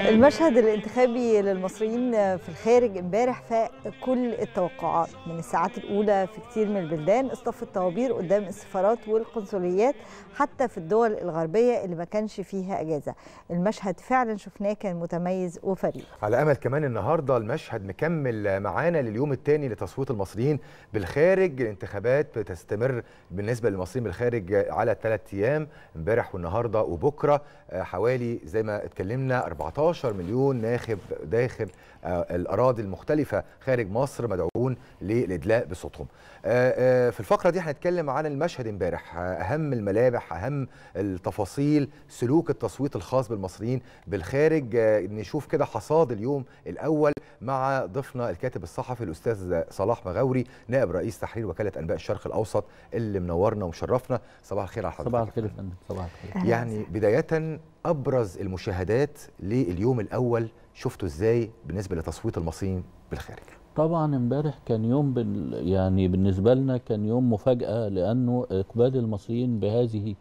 المشهد الانتخابي للمصريين في الخارج امبارح فاق كل التوقعات من الساعات الاولى في كتير من البلدان اصطف الطوابير قدام السفارات والقنصليات حتى في الدول الغربيه اللي ما كانش فيها اجازه المشهد فعلا شفناه كان متميز وفريد على امل كمان النهارده المشهد مكمل معانا لليوم الثاني لتصويت المصريين بالخارج الانتخابات بتستمر بالنسبه للمصريين بالخارج على ثلاث ايام امبارح والنهارده وبكره آه، حوالي زي ما اتكلمنا 14 13 مليون ناخب داخل آه، الاراضي المختلفه خارج مصر مدعوون للادلاء بصوتهم. آه، آه، في الفقره دي هنتكلم عن المشهد امبارح اهم الملامح اهم التفاصيل سلوك التصويت الخاص بالمصريين بالخارج نشوف كده حصاد اليوم الاول مع ضيفنا الكاتب الصحفي الاستاذ صلاح مغاوري نائب رئيس تحرير وكاله انباء الشرق الاوسط اللي منورنا ومشرفنا صباح الخير على حضرتك صباح الخير يا فندم صباح الخير يعني بدايه ابرز المشاهدات لليوم الاول شفته ازاي بالنسبه لتصويت المصريين بالخارج طبعا امبارح كان يوم بال يعني بالنسبه لنا كان يوم مفاجاه لانه اقبال المصريين بهذه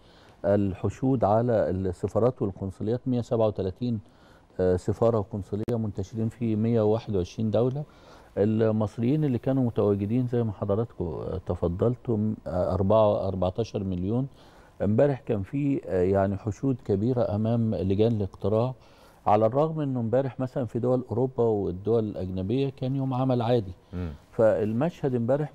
الحشود على السفارات والقنصليات 137 آه، سفاره وقنصليه منتشرين في 121 دوله المصريين اللي كانوا متواجدين زي ما حضراتكم تفضلتم 14 آه، مليون امبارح كان في آه، يعني حشود كبيره امام لجان الاقتراع على الرغم انه امبارح مثلا في دول اوروبا والدول الاجنبيه كان يوم عمل عادي فالمشهد امبارح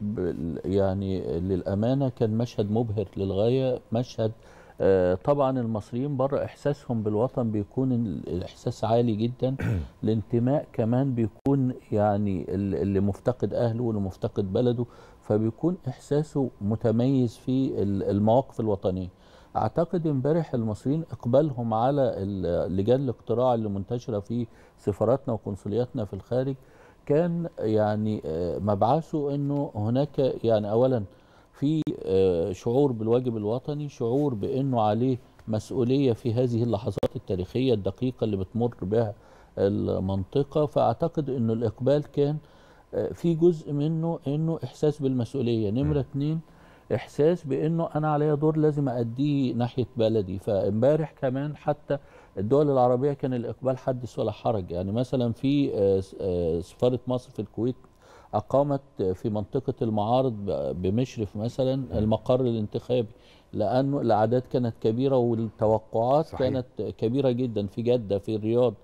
يعني للامانه كان مشهد مبهر للغايه مشهد آه، طبعا المصريين بره احساسهم بالوطن بيكون الاحساس عالي جدا الانتماء كمان بيكون يعني اللي مفتقد اهله واللي مفتقد بلده فبيكون احساسه متميز في المواقف الوطنيه اعتقد امبارح المصريين اقبالهم على اللجان الاقتراع اللي منتشره في سفاراتنا وقنصلياتنا في الخارج كان يعني آه، مبعثه انه هناك يعني اولا في آه، شعور بالواجب الوطني شعور بانه عليه مسؤوليه في هذه اللحظات التاريخيه الدقيقه اللي بتمر بها المنطقه فاعتقد انه الاقبال كان آه، في جزء منه انه احساس بالمسؤوليه نمره اتنين احساس بانه انا عليا دور لازم اديه ناحيه بلدي فامبارح كمان حتى الدول العربيه كان الاقبال حدث ولا حرج يعني مثلا في آه، آه، سفاره مصر في الكويت اقامت في منطقه المعارض بمشرف مثلا المقر الانتخابي لانه الاعداد كانت كبيره والتوقعات صحيح. كانت كبيره جدا في جده في الرياض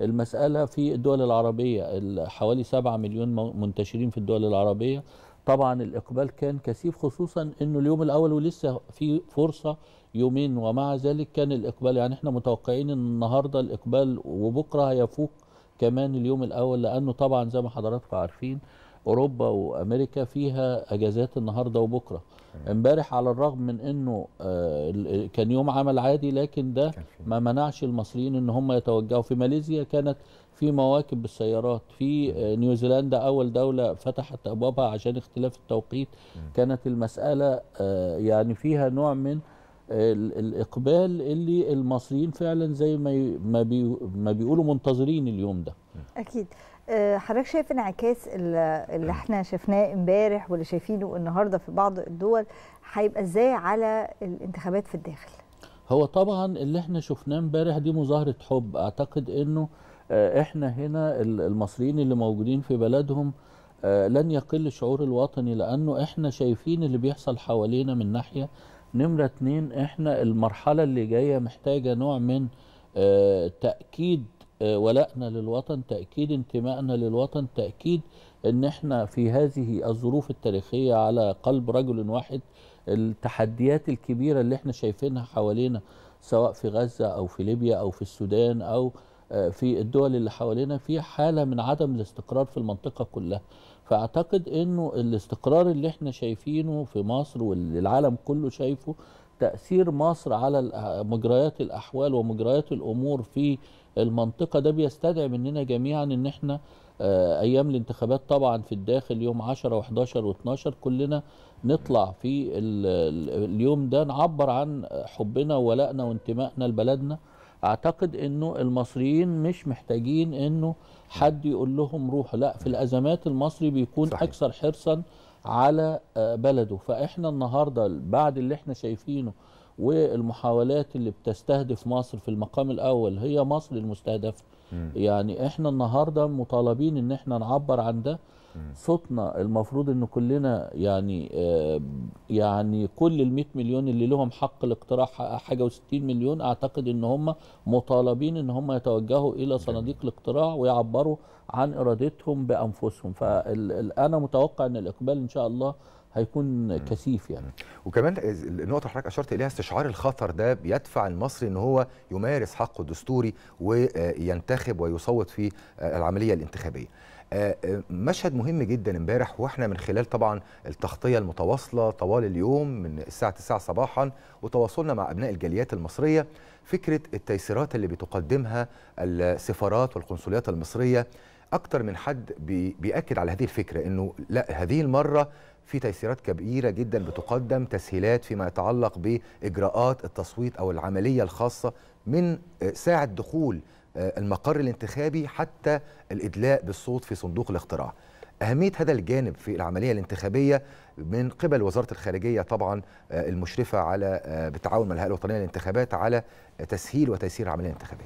المساله في الدول العربيه حوالي 7 مليون منتشرين في الدول العربيه طبعا الاقبال كان كثيف خصوصا انه اليوم الاول ولسه في فرصه يومين ومع ذلك كان الاقبال يعني احنا متوقعين ان النهارده الاقبال وبكره هيفوق كمان اليوم الاول لانه طبعا زي ما حضراتكم عارفين اوروبا وامريكا فيها اجازات النهارده وبكره امبارح على الرغم من انه آه، كان يوم عمل عادي لكن ده ما منعش المصريين ان هم يتوجهوا في ماليزيا كانت في مواكب بالسيارات في آه، نيوزيلندا اول دوله فتحت ابوابها عشان اختلاف التوقيت كانت المساله آه، يعني فيها نوع من آه، الاقبال اللي المصريين فعلا زي ما ما بيقولوا منتظرين اليوم ده اكيد حضرتك شايف انعكاس اللي احنا شفناه امبارح واللي شايفينه النهارده في بعض الدول هيبقى ازاي على الانتخابات في الداخل هو طبعا اللي احنا شفناه امبارح دي مظاهره حب اعتقد انه آه، احنا هنا المصريين اللي موجودين في بلدهم آه، لن يقل الشعور الوطني لانه احنا شايفين اللي بيحصل حوالينا من ناحيه نمره اتنين احنا المرحله اللي جايه محتاجه نوع من آه، تاكيد ولائنا للوطن تاكيد انتمائنا للوطن تاكيد ان احنا في هذه الظروف التاريخيه على قلب رجل واحد التحديات الكبيره اللي احنا شايفينها حوالينا سواء في غزه او في ليبيا او في السودان او في الدول اللي حوالينا في حاله من عدم الاستقرار في المنطقه كلها فاعتقد انه الاستقرار اللي احنا شايفينه في مصر واللي العالم كله شايفه تاثير مصر على مجريات الاحوال ومجريات الامور في المنطقه ده بيستدعي مننا جميعا ان احنا آه، ايام الانتخابات طبعا في الداخل يوم 10 و11 و12 كلنا نطلع في اليوم ده نعبر عن حبنا وولائنا وانتمائنا لبلدنا اعتقد انه المصريين مش محتاجين انه حد يقول لهم روحوا لا في الازمات المصري بيكون صحيح. اكثر حرصا على آه، بلده فاحنا النهارده بعد اللي احنا شايفينه والمحاولات اللي بتستهدف مصر في المقام الاول هي مصر المستهدفه يعني احنا النهارده مطالبين ان احنا نعبر عن ده صوتنا المفروض ان كلنا يعني آه، يعني كل ال 100 مليون اللي لهم حق الاقتراح حاجه و60 مليون اعتقد ان هم مطالبين ان هم يتوجهوا الى صناديق الاقتراع ويعبروا عن ارادتهم بانفسهم فانا متوقع ان الاقبال ان شاء الله هيكون كثيف يعني وكمان النقطه حضرتك اشرت اليها استشعار الخطر ده بيدفع المصري ان هو يمارس حقه الدستوري وينتخب ويصوت في العمليه الانتخابيه آه، آه، مشهد مهم جدا امبارح واحنا من خلال طبعا التغطيه المتواصله طوال اليوم من الساعه 9 صباحا وتواصلنا مع ابناء الجاليات المصريه فكره التيسيرات اللي بتقدمها السفارات والقنصليات المصريه اكتر من حد بياكد على هذه الفكره انه لا هذه المره في تيسيرات كبيرة جدا بتقدم تسهيلات فيما يتعلق بإجراءات التصويت أو العملية الخاصة من آه، ساعة دخول آه، المقر الانتخابي حتى الادلاء بالصوت في صندوق الاقتراع أهمية هذا الجانب في العملية الانتخابية من قبل وزارة الخارجية طبعا آه، المشرفة على آه، بالتعاون مع الهيئة الوطنية للانتخابات على تسهيل وتيسير العملية الانتخابية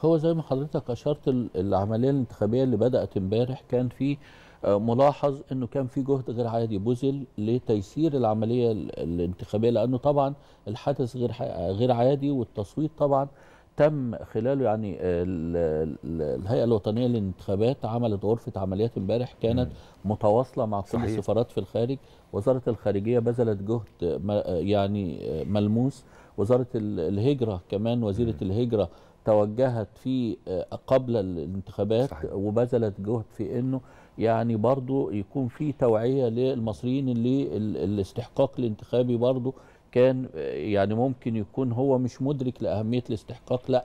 هو زي ما حضرتك أشرت العملية الانتخابية اللي بدأت امبارح كان في ملاحظ انه كان في جهد غير عادي بذل لتيسير العمليه الانتخابيه لانه طبعا الحدث غير غير عادي والتصويت طبعا تم خلاله يعني الهيئه الوطنيه للانتخابات عملت غرفه عمليات امبارح كانت متواصله مع كل صحيح. السفارات في الخارج وزاره الخارجيه بذلت جهد يعني ملموس وزاره الهجره كمان وزيره الهجره توجهت في آه، قبل الانتخابات صحيح. وبذلت جهد في انه يعني برضو يكون في توعيه للمصريين اللي الاستحقاق الانتخابي برضو كان يعني ممكن يكون هو مش مدرك لاهميه الاستحقاق لا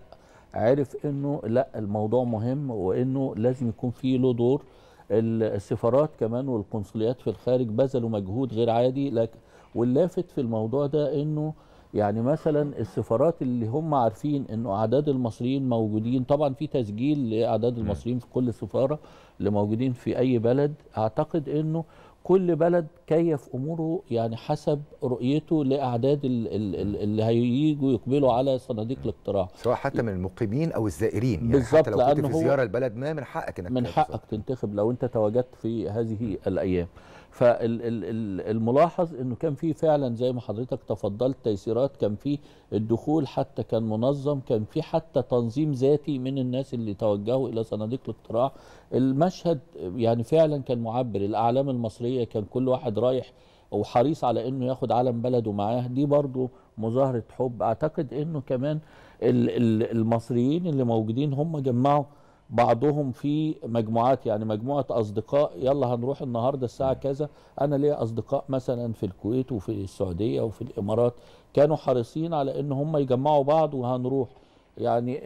عرف انه لا الموضوع مهم وانه لازم يكون فيه له دور السفارات كمان والقنصليات في الخارج بذلوا مجهود غير عادي لك واللافت في الموضوع ده انه يعني مثلا السفارات اللي هم عارفين انه اعداد المصريين موجودين طبعا في تسجيل لاعداد المصريين في كل سفاره اللي موجودين في اي بلد اعتقد انه كل بلد كيف اموره يعني حسب رؤيته لاعداد اللي هييجوا يقبلوا على صناديق الاقتراع سواء حتى من المقيمين او الزائرين يعني بالظبط حتى لو كنت في زياره البلد ما من حقك انك من حقك تنتخب لو انت تواجدت في هذه الايام فالملاحظ انه كان في فعلا زي ما حضرتك تفضلت تيسيرات كان في الدخول حتى كان منظم كان في حتى تنظيم ذاتي من الناس اللي توجهوا الى صناديق الاقتراع المشهد يعني فعلا كان معبر الاعلام المصريه الداخليه كان كل واحد رايح وحريص على انه ياخد علم بلده معاه دي برضو مظاهره حب اعتقد انه كمان المصريين اللي موجودين هم جمعوا بعضهم في مجموعات يعني مجموعه اصدقاء يلا هنروح النهارده الساعه كذا انا ليا اصدقاء مثلا في الكويت وفي السعوديه وفي الامارات كانوا حريصين على ان هم يجمعوا بعض وهنروح يعني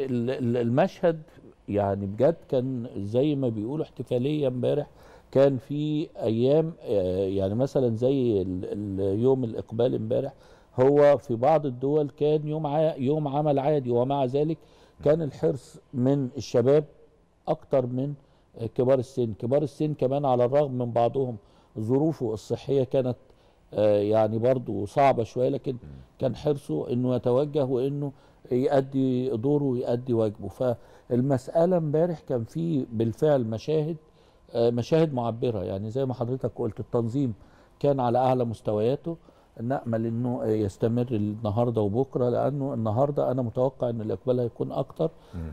المشهد يعني بجد كان زي ما بيقولوا احتفاليه امبارح كان في ايام آه، يعني مثلا زي اليوم الاقبال امبارح هو في بعض الدول كان يوم يوم عمل عادي ومع ذلك كان الحرص من الشباب اكتر من كبار السن كبار السن كمان على الرغم من بعضهم ظروفه الصحيه كانت آه، يعني برضه صعبه شويه لكن كان حرصه انه يتوجه وانه يؤدي دوره ويؤدي واجبه فالمساله امبارح كان في بالفعل مشاهد آه، مشاهد معبره يعني زي ما حضرتك قلت التنظيم كان على اعلى مستوياته نامل انه يستمر النهارده وبكره لانه النهارده انا متوقع ان الاقبال هيكون اكتر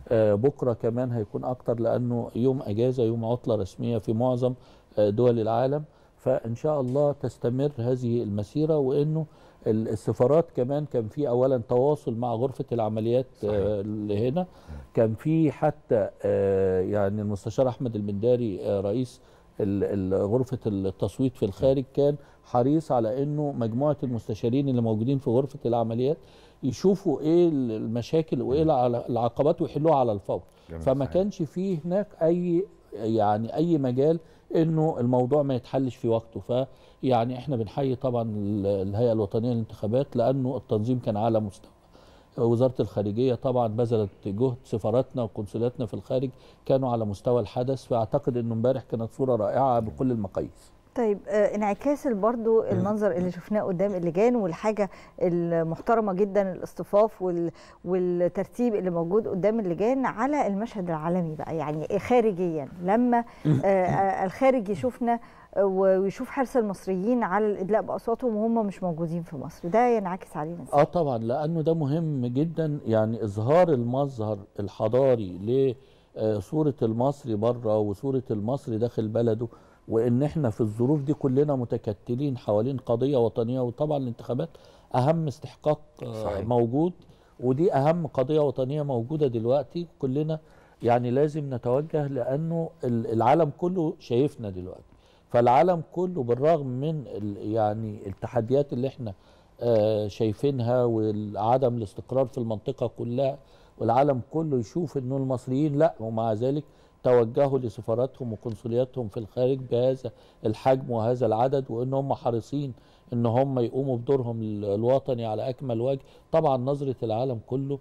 آه، بكره كمان هيكون اكتر لانه يوم اجازه يوم عطله رسميه في معظم آه، دول العالم فان شاء الله تستمر هذه المسيره وانه السفارات كمان كان في اولا تواصل مع غرفه العمليات آه، اللي هنا كان في حتى آه، يعني المستشار احمد المنداري آه، رئيس غرفه التصويت في الخارج كان حريص على انه مجموعه المستشارين اللي موجودين في غرفه العمليات يشوفوا ايه المشاكل وايه العقبات ويحلوها على الفور فما كانش فيه هناك اي يعني اي مجال انه الموضوع ما يتحلش في وقته فيعني احنا بنحيي طبعا الهيئه الوطنيه للانتخابات لانه التنظيم كان على مستوى وزاره الخارجيه طبعا بذلت جهد سفاراتنا وقنصلاتنا في الخارج كانوا على مستوى الحدث فاعتقد انه امبارح كانت صوره رائعه بكل المقاييس طيب آه، انعكاس برضو المنظر اللي شفناه قدام اللجان والحاجه المحترمه جدا الاصطفاف والترتيب اللي موجود قدام اللجان على المشهد العالمي بقى يعني خارجيا لما آه، آه، الخارج يشوفنا ويشوف حرص المصريين على الادلاء باصواتهم وهم مش موجودين في مصر ده ينعكس علينا اه طبعا لانه ده مهم جدا يعني اظهار المظهر الحضاري لصوره المصري بره وصوره المصري داخل بلده وان احنا في الظروف دي كلنا متكتلين حوالين قضيه وطنيه وطبعا الانتخابات اهم استحقاق آه، صحيح. موجود ودي اهم قضيه وطنيه موجوده دلوقتي كلنا يعني لازم نتوجه لانه العالم كله شايفنا دلوقتي فالعالم كله بالرغم من يعني التحديات اللي احنا آه، شايفينها وعدم الاستقرار في المنطقه كلها والعالم كله يشوف انه المصريين لا ومع ذلك توجهوا لسفاراتهم وقنصلياتهم في الخارج بهذا الحجم وهذا العدد وان هم حريصين ان هم يقوموا بدورهم الوطني على اكمل وجه طبعا نظره العالم كله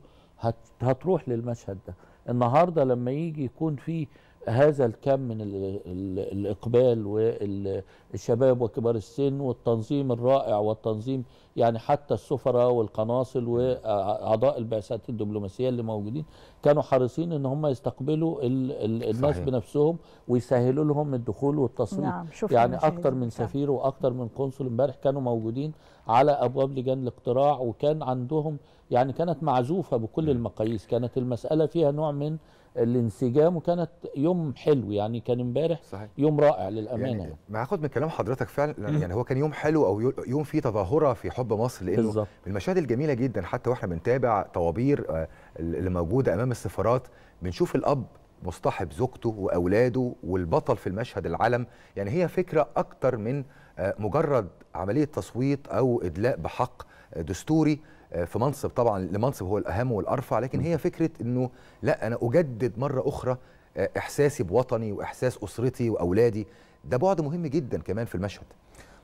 هتروح للمشهد ده النهارده لما يجي يكون في هذا الكم من الـ الـ الإقبال والشباب وكبار السن والتنظيم الرائع والتنظيم يعني حتى السفراء والقناصل وأعضاء البعثات الدبلوماسية اللي موجودين كانوا حريصين إن هم يستقبلوا الـ الـ الناس صحيح. بنفسهم ويسهلوا لهم الدخول والتصويت نعم يعني اكثر من سفير واكثر من قنصل امبارح كانوا موجودين على أبواب لجان الاقتراع وكان عندهم يعني كانت معزوفة بكل المقاييس كانت المسألة فيها نوع من الانسجام وكانت يوم حلو يعني كان امبارح صحيح. يوم رائع للامانه يعني, يعني. ما هاخد من كلام حضرتك فعلا يعني هو كان يوم حلو او يوم فيه تظاهره في حب مصر لانه بالزبط. من المشاهد الجميله جدا حتى واحنا بنتابع طوابير آه، اللي موجوده امام السفارات بنشوف الاب مصطحب زوجته واولاده والبطل في المشهد العلم يعني هي فكره اكتر من آه، مجرد عمليه تصويت او ادلاء بحق دستوري في منصب طبعا لمنصب هو الاهم والارفع لكن هي فكره انه لا انا اجدد مره اخرى آه، احساسي بوطني واحساس اسرتي واولادي ده بعد مهم جدا كمان في المشهد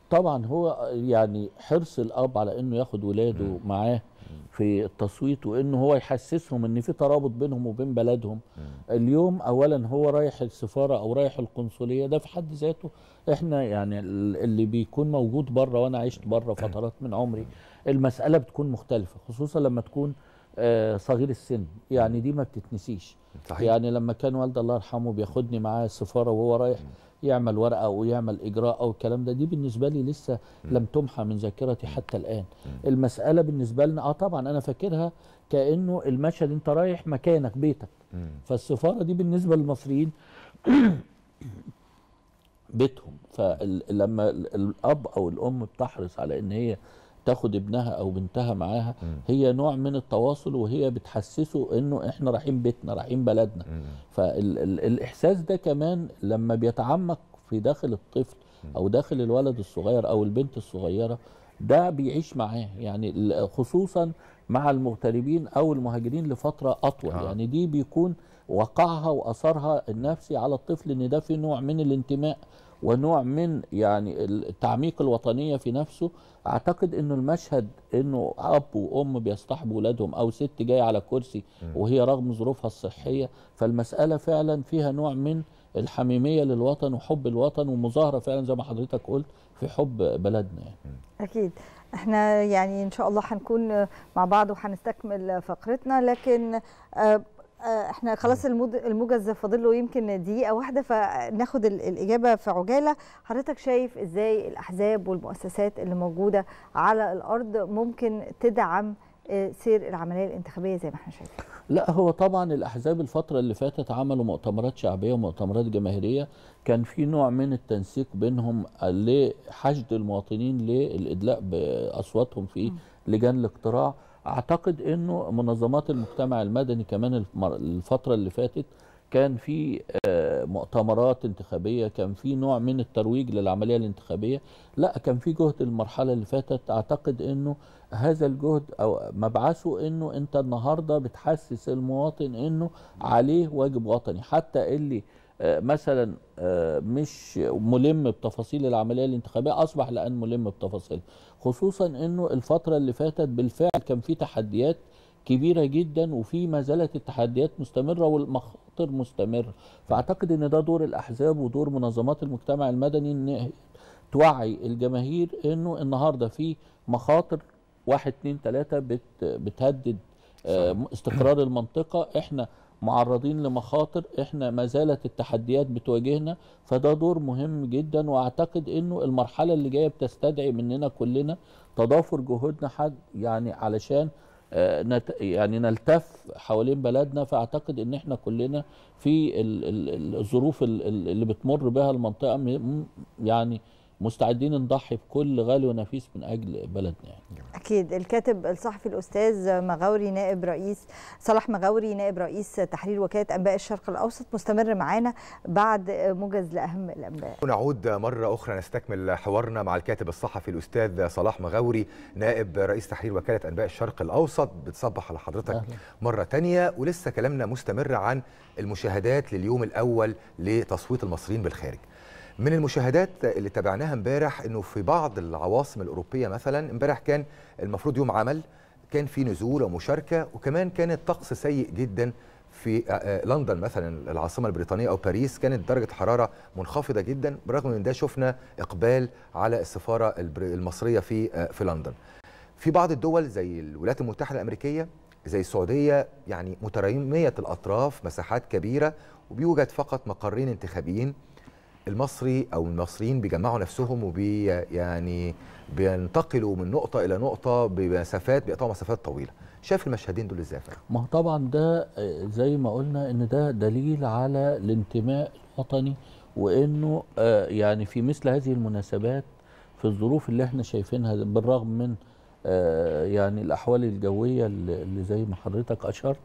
طبعا هو يعني حرص الاب على انه ياخد ولاده م. معاه في التصويت وانه هو يحسسهم ان في ترابط بينهم وبين بلدهم م. اليوم اولا هو رايح السفاره او رايح القنصليه ده في حد ذاته احنا يعني اللي بيكون موجود بره وانا عشت بره فترات من عمري المساله بتكون مختلفه خصوصا لما تكون آه، صغير السن يعني دي ما بتتنسيش صحيح. يعني لما كان والدي الله يرحمه بياخدني معاه السفاره وهو رايح يعمل ورقه او يعمل اجراء او الكلام ده دي بالنسبه لي لسه لم تمحى من ذاكرتي حتى الان المساله بالنسبه لنا اه طبعا انا فاكرها كانه المشهد انت رايح مكانك بيتك فالسفاره دي بالنسبه للمصريين بيتهم فلما الاب او الام بتحرص على ان هي تاخد ابنها او بنتها معاها هي نوع من التواصل وهي بتحسسه انه احنا رايحين بيتنا رايحين بلدنا فالاحساس ده كمان لما بيتعمق في داخل الطفل او داخل الولد الصغير او البنت الصغيره ده بيعيش معاه يعني خصوصا مع المغتربين او المهاجرين لفتره اطول آه. يعني دي بيكون وقعها واثرها النفسي على الطفل ان ده في نوع من الانتماء ونوع من يعني التعميق الوطنيه في نفسه اعتقد انه المشهد انه اب وام بيصطحبوا اولادهم او ست جايه على كرسي وهي رغم ظروفها الصحيه فالمساله فعلا فيها نوع من الحميميه للوطن وحب الوطن ومظاهره فعلا زي ما حضرتك قلت في حب بلدنا يعني. اكيد احنا يعني ان شاء الله هنكون مع بعض وهنستكمل فقرتنا لكن آه، آه، احنا خلاص الموجز فاضل له يمكن دقيقه واحده فناخد الاجابه في عجاله حضرتك شايف ازاي الاحزاب والمؤسسات اللي موجوده على الارض ممكن تدعم آه، سير العمليه الانتخابيه زي ما احنا شايفين لا هو طبعا الاحزاب الفتره اللي فاتت عملوا مؤتمرات شعبيه ومؤتمرات جماهيريه كان في نوع من التنسيق بينهم لحشد المواطنين للادلاء باصواتهم في لجان الاقتراع اعتقد انه منظمات المجتمع المدني كمان الفتره اللي فاتت كان في آه، مؤتمرات انتخابيه كان في نوع من الترويج للعمليه الانتخابيه لا كان في جهد المرحله اللي فاتت اعتقد انه هذا الجهد او مبعثه انه انت النهارده بتحسس المواطن انه عليه واجب وطني حتى اللي آه، مثلا آه، مش ملم بتفاصيل العمليه الانتخابيه اصبح الان ملم بتفاصيلها خصوصا انه الفتره اللي فاتت بالفعل كان في تحديات كبيره جدا وفي ما زالت التحديات مستمره والمخاطر مستمره فاعتقد ان ده دور الاحزاب ودور منظمات المجتمع المدني ان توعي الجماهير انه النهارده في مخاطر واحد اتنين تلاته بتهدد آه، استقرار المنطقه احنا معرضين لمخاطر احنا ما زالت التحديات بتواجهنا فده دور مهم جدا واعتقد انه المرحله اللي جايه بتستدعي مننا كلنا تضافر جهودنا حد يعني علشان آه، نت يعني نلتف حوالين بلدنا فاعتقد ان احنا كلنا في الظروف اللي بتمر بها المنطقه يعني مستعدين نضحي بكل غالي ونفيس من اجل بلدنا يعني. اكيد الكاتب الصحفي الاستاذ مغاوري نائب رئيس صلاح مغاوري نائب رئيس تحرير وكاله انباء الشرق الاوسط مستمر معانا بعد موجز لاهم الانباء. نعود مره اخرى نستكمل حوارنا مع الكاتب الصحفي الاستاذ صلاح مغاوري نائب رئيس تحرير وكاله انباء الشرق الاوسط بتصبح على حضرتك أهلا. مره ثانيه ولسه كلامنا مستمر عن المشاهدات لليوم الاول لتصويت المصريين بالخارج. من المشاهدات اللي تابعناها امبارح انه في بعض العواصم الاوروبيه مثلا امبارح كان المفروض يوم عمل كان في نزول ومشاركه وكمان كان الطقس سيء جدا في آه، آه، لندن مثلا العاصمه البريطانيه او باريس كانت درجه حراره منخفضه جدا برغم من ده شفنا اقبال على السفاره المصريه في آه، في لندن في بعض الدول زي الولايات المتحده الامريكيه زي السعوديه يعني متراميه الاطراف مساحات كبيره وبيوجد فقط مقرين انتخابيين المصري او المصريين بيجمعوا نفسهم وبي يعني بينتقلوا من نقطه الى نقطه بمسافات بيقطعوا مسافات طويله شايف المشهدين دول ازاي ما طبعا ده آه، زي ما قلنا ان ده دليل على الانتماء الوطني وانه آه، يعني في مثل هذه المناسبات في الظروف اللي احنا شايفينها بالرغم من آه، يعني الاحوال الجويه اللي زي ما حضرتك اشرت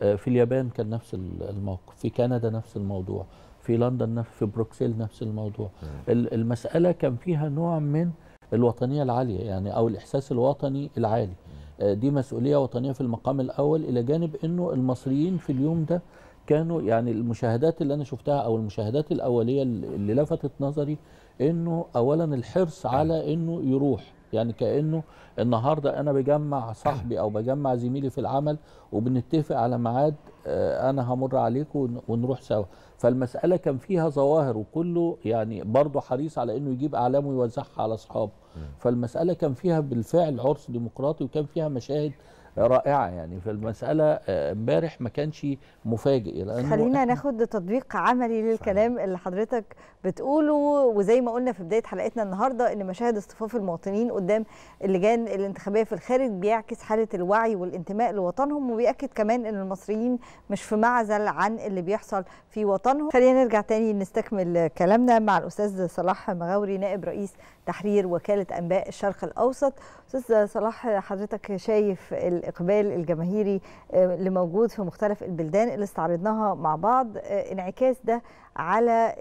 في اليابان كان نفس الموقف في كندا نفس الموضوع في لندن نفس في بروكسل نفس الموضوع المسألة كان فيها نوع من الوطنية العالية يعني أو الإحساس الوطني العالي آه، دي مسؤولية وطنية في المقام الأول إلى جانب أنه المصريين في اليوم ده كانوا يعني المشاهدات اللي أنا شفتها أو المشاهدات الأولية اللي لفتت نظري أنه أولا الحرص على أنه يروح يعني كانه النهارده انا بجمع صاحبي او بجمع زميلي في العمل وبنتفق على ميعاد آه، انا همر عليكم ونروح سوا فالمساله كان فيها ظواهر وكله يعني برضه حريص على انه يجيب اعلامه ويوزعها على اصحابه فالمساله كان فيها بالفعل عرس ديمقراطي وكان فيها مشاهد رائعه يعني فالمساله آه، امبارح ما كانش مفاجئ لانه خلينا ناخد تطبيق عملي للكلام صحيح. اللي حضرتك بتقوله وزي ما قلنا في بدايه حلقتنا النهارده ان مشاهد اصطفاف المواطنين قدام اللجان الانتخابيه في الخارج بيعكس حاله الوعي والانتماء لوطنهم وبيأكد كمان ان المصريين مش في معزل عن اللي بيحصل في وطنهم خلينا نرجع تاني نستكمل كلامنا مع الاستاذ صلاح مغاوري نائب رئيس تحرير وكاله انباء الشرق الاوسط استاذ صلاح حضرتك شايف الاقبال الجماهيري آه، اللي موجود في مختلف البلدان اللي استعرضناها مع بعض آه، انعكاس ده على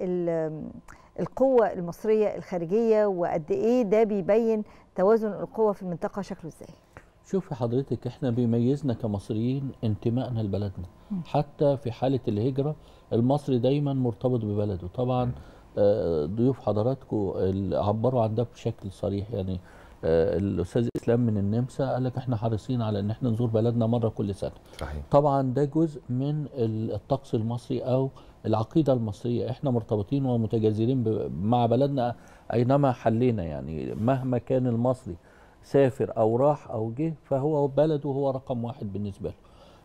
القوة المصرية الخارجية وقد إيه ده بيبين توازن القوة في المنطقة شكله إزاي؟ شوفي حضرتك احنا بيميزنا كمصريين انتمائنا لبلدنا حتى في حالة الهجرة المصري دايما مرتبط ببلده طبعا آه، ضيوف حضراتكم عبروا عن ده بشكل صريح يعني آه، الاستاذ اسلام من النمسا قال لك احنا حريصين على ان احنا نزور بلدنا مره كل سنه صحيح. طبعا ده جزء من الطقس المصري او العقيده المصريه احنا مرتبطين ومتجذرين مع بلدنا اينما حلينا يعني مهما كان المصري سافر او راح او جه فهو بلده هو رقم واحد بالنسبه له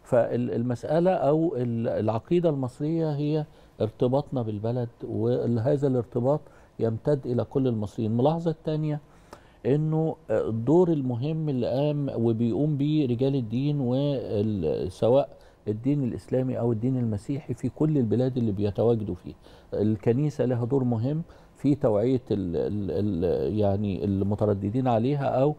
فالمساله او العقيده المصريه هي ارتباطنا بالبلد وهذا الارتباط يمتد الى كل المصريين الملاحظه الثانيه انه آه، الدور المهم اللي قام وبيقوم به رجال الدين وسواء الدين الاسلامي او الدين المسيحي في كل البلاد اللي بيتواجدوا فيه الكنيسه لها دور مهم في توعيه الـ الـ يعني المترددين عليها او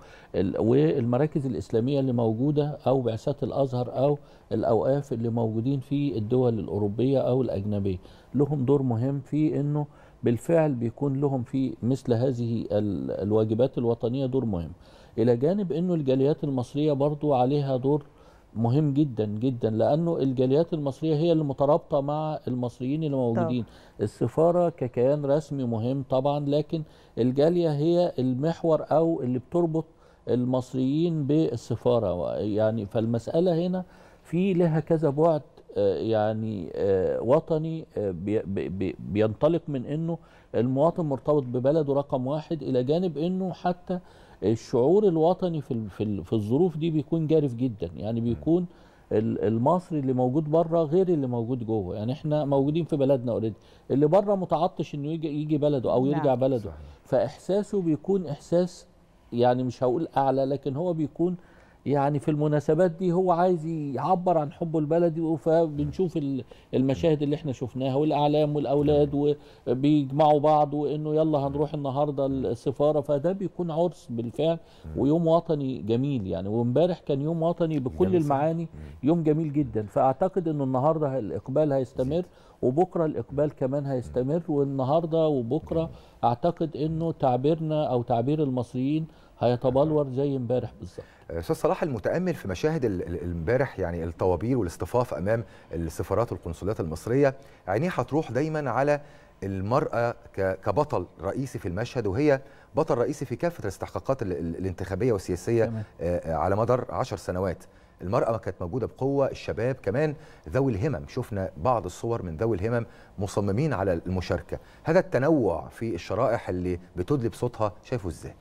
والمراكز الاسلاميه اللي موجوده او بعثات الازهر او الاوقاف اللي موجودين في الدول الاوروبيه او الاجنبيه لهم دور مهم في انه بالفعل بيكون لهم في مثل هذه الواجبات الوطنية دور مهم إلى جانب أنه الجاليات المصرية برضو عليها دور مهم جدا جدا لانه الجاليات المصريه هي اللي مترابطه مع المصريين اللي موجودين طبعا. السفاره ككيان رسمي مهم طبعا لكن الجاليه هي المحور او اللي بتربط المصريين بالسفاره يعني فالمساله هنا في لها كذا بعد آه، يعني آه، وطني آه، بينطلق من انه المواطن مرتبط ببلده رقم واحد الى جانب انه حتى الشعور الوطني في في الظروف دي بيكون جارف جدا يعني بيكون المصري اللي موجود بره غير اللي موجود جوه يعني احنا موجودين في بلدنا اوريدي اللي بره متعطش انه يجي يجي بلده او نعم. يرجع بلده فاحساسه بيكون احساس يعني مش هقول اعلى لكن هو بيكون يعني في المناسبات دي هو عايز يعبر عن حبه البلدي فبنشوف المشاهد اللي احنا شفناها والاعلام والاولاد وبيجمعوا بعض وانه يلا هنروح النهارده السفاره فده بيكون عرس بالفعل ويوم وطني جميل يعني وامبارح كان يوم وطني بكل المعاني يوم جميل جدا فاعتقد انه النهارده الاقبال هيستمر وبكره الاقبال كمان هيستمر والنهارده وبكره اعتقد انه تعبيرنا او تعبير المصريين هيتبلور زي امبارح بالظبط استاذ صلاح المتامل في مشاهد امبارح يعني الطوابير والاصطفاف امام السفارات والقنصليات المصريه عينيه هتروح دايما على المرأة كبطل رئيسي في المشهد وهي بطل رئيسي في كافة الاستحقاقات الانتخابية والسياسية آه، آه، على مدار عشر سنوات المرأة كانت موجودة بقوة الشباب كمان ذوي الهمم شفنا بعض الصور من ذوي الهمم مصممين على المشاركة هذا التنوع في الشرائح اللي بتدلي بصوتها شايفه ازاي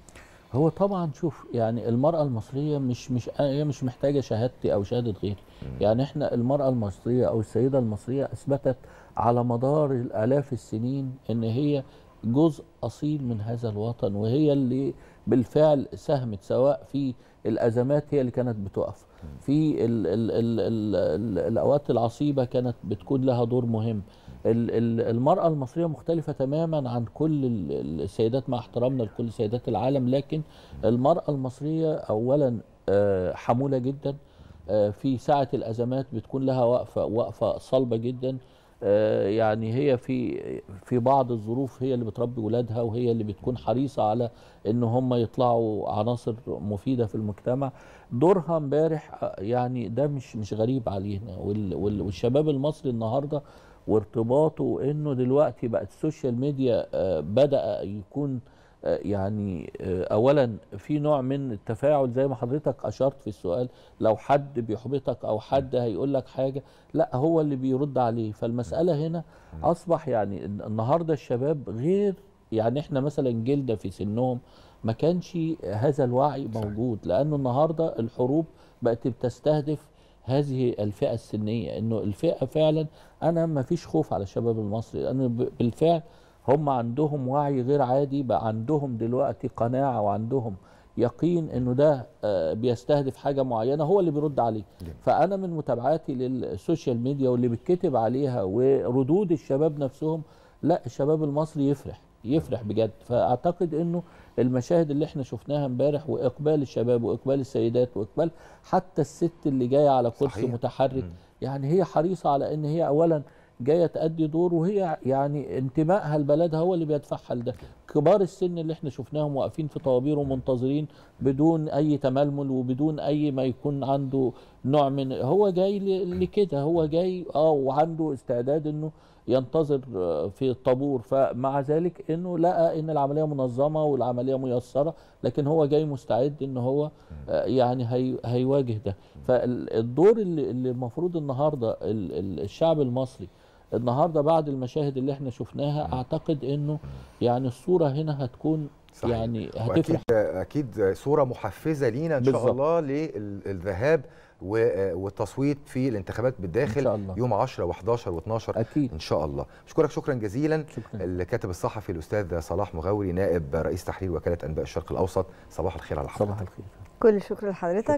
هو طبعا شوف يعني المرأة المصرية مش مش هي مش محتاجة شهادتي أو شهادة غيري، يعني احنا المرأة المصرية أو السيدة المصرية أثبتت على مدار الآلاف السنين إن هي جزء أصيل من هذا الوطن وهي اللي بالفعل ساهمت سواء في الأزمات هي اللي كانت بتقف في الـ الـ الـ الـ الاوقات العصيبه كانت بتكون لها دور مهم المراه المصريه مختلفه تماما عن كل السيدات مع احترامنا لكل سيدات العالم لكن المراه المصريه اولا آه، حموله جدا آه، في ساعه الازمات بتكون لها وقفه وقفه صلبه جدا آه، يعني هي في في بعض الظروف هي اللي بتربي ولادها وهي اللي بتكون حريصه على ان هم يطلعوا عناصر مفيده في المجتمع دورها امبارح آه، يعني ده مش مش غريب علينا والشباب المصري النهارده وارتباطه انه دلوقتي بقت السوشيال ميديا آه، بدا يكون آه، يعني آه، اولا في نوع من التفاعل زي ما حضرتك اشرت في السؤال لو حد بيحبطك او حد هيقول لك حاجه لا هو اللي بيرد عليه فالمساله هنا اصبح يعني النهارده الشباب غير يعني احنا مثلا جلده في سنهم ما كانش هذا الوعي موجود لانه النهارده الحروب بقت بتستهدف هذه الفئه السنيه انه الفئه فعلا انا ما فيش خوف على الشباب المصري لانه بالفعل هم عندهم وعي غير عادي بقى عندهم دلوقتي قناعة وعندهم يقين انه ده آه، بيستهدف حاجه معينه هو اللي بيرد عليه جميل. فانا من متابعاتي للسوشيال ميديا واللي بيتكتب عليها وردود الشباب نفسهم لا الشباب المصري يفرح يفرح بجد فاعتقد انه المشاهد اللي احنا شفناها امبارح واقبال الشباب واقبال السيدات واقبال حتى الست اللي جايه على كرسي متحرك م. يعني هي حريصه على ان هي اولا جايه تأدي دور وهي يعني انتمائها لبلدها هو اللي بيدفعها لده كبار السن اللي احنا شفناهم واقفين في طوابير ومنتظرين بدون اي تململ وبدون اي ما يكون عنده نوع من هو جاي لكده هو جاي اه وعنده استعداد انه ينتظر آه، في الطابور فمع ذلك انه لقى ان العمليه منظمه والعمليه ميسره لكن هو جاي مستعد ان هو آه، يعني هي هيواجه ده فالدور اللي المفروض النهارده الشعب المصري النهارده بعد المشاهد اللي احنا شفناها اعتقد انه يعني الصوره هنا هتكون صحيح. يعني هتفرح اكيد اكيد صوره محفزه لينا ان بالزبط. شاء الله للذهاب والتصويت في الانتخابات بالداخل إن شاء الله. يوم 10 و11 و12 أكيد. ان شاء الله بشكرك شكرا جزيلا شكرا. الكاتب الصحفي الاستاذ صلاح مغاوري نائب رئيس تحرير وكاله انباء الشرق الاوسط صباح الخير على حضرتك صباح الخير كل شكر لحضرتك